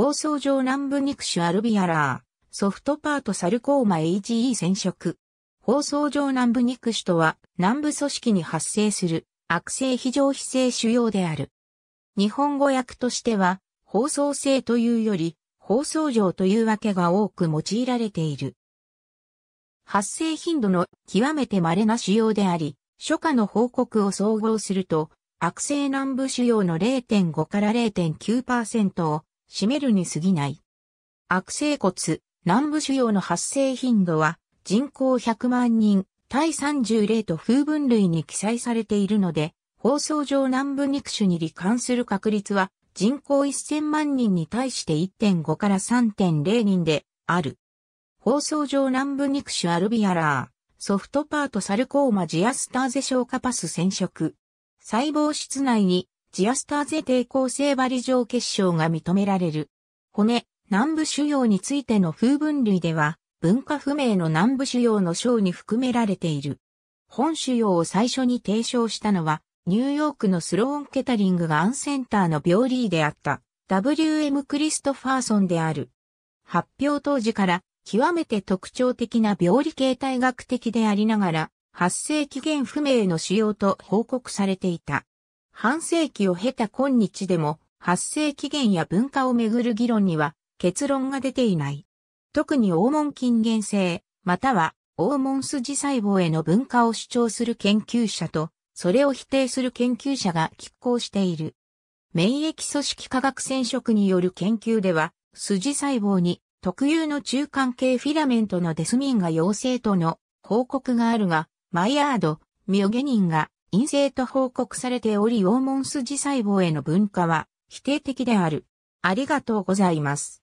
放送上南部肉種アルビアラー、ソフトパートサルコーマ HE 染色。放送上南部肉種とは、南部組織に発生する悪性非常非性腫瘍である。日本語訳としては、放送性というより、放送上というわけが多く用いられている。発生頻度の極めて稀な腫瘍であり、初夏の報告を総合すると、悪性南部腫瘍の0.5から0.9%を占めるに過ぎない。悪性骨、南部腫瘍の発生頻度は人口100万人、対30例と風分類に記載されているので、放送上南部肉種に罹患する確率は人口1000万人に対して1.5から3.0人である。放送上南部肉種アルビアラー、ソフトパートサルコーマジアスターゼ消化パス染色。細胞質内にジアスターゼ抵抗性バリ状結晶が認められる。骨、南部腫瘍についての風分類では、文化不明の南部腫瘍の章に含められている。本腫瘍を最初に提唱したのは、ニューヨークのスローン・ケタリングがアンセンターの病理医であった、WM クリストファーソンである。発表当時から極めて特徴的な病理形態学的でありながら、発生期限不明の腫瘍と報告されていた。半世紀を経た今日でも発生起源や文化をめぐる議論には結論が出ていない。特に黄門近現性、または黄門筋細胞への文化を主張する研究者と、それを否定する研究者が拮抗している。免疫組織化学染色による研究では、筋細胞に特有の中間系フィラメントのデスミンが陽性との報告があるが、マイヤード、ミョゲニンが陰性と報告されており、黄門筋細胞への分化は否定的である。ありがとうございます。